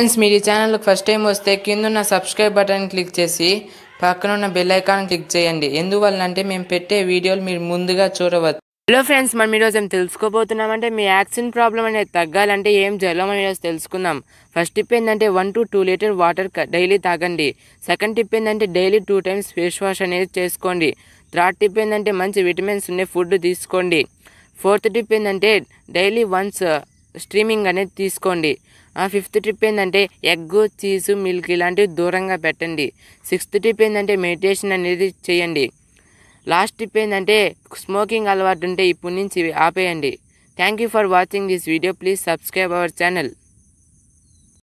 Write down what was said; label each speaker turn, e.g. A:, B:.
A: friends మీరు ఈ ఛానల్కి ఫస్ట్ టైం వస్తే ఉన్న సబ్స్క్రైబ్ బటన్ క్లిక్ చేసి ఉన్న బెల్ ఐకాన్ క్లిక్ చేయండి ఎందువల్ల అంటే మేము పెట్టే వీడియోలు మీరు ముందుగా చూడవచ్చు హలో ఫ్రెండ్స్ మనం ఈరోజు ఏం తెలుసుకోబోతున్నామంటే మీ యాక్సిన్ ప్రాబ్లం అనేది తగ్గాలంటే ఏం చేయాలో మనం ఈరోజు తెలుసుకుందాం ఫస్ట్ టిప్ ఏంటంటే one to two litre water daily తాగండి సెకండ్ టిప్ ఏంటంటే daily two times face wash అనేది చేసుకోండి థర్డ్ టిప్ ఏంటంటే మంచి విటమిన్స్ ఉండే ఫుడ్ తీసుకోండి ఫోర్త్ టిప్ ఏంటంటే డైలీ వన్స్ స్ట్రీమింగ్ అనేది తీసుకోండి ఫిఫ్త్ ట్రిప్ ఏంటంటే ఎగ్ చీజు మిల్క్ ఇలాంటివి దూరంగా పెట్టండి సిక్స్త్ ట్రిప్ ఏంటంటే మెడిటేషన్ అనేది చేయండి లాస్ట్ ట్రిప్ ఏంటంటే స్మోకింగ్ అలవాటు ఉంటే ఇప్పటి నుంచి ఆపేయండి thank you for watching this video please subscribe our channel